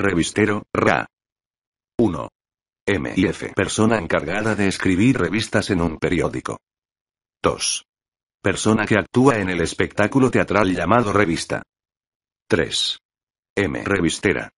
Revistero, Ra. 1. M. F. Persona encargada de escribir revistas en un periódico. 2. Persona que actúa en el espectáculo teatral llamado revista. 3. M. Revistera.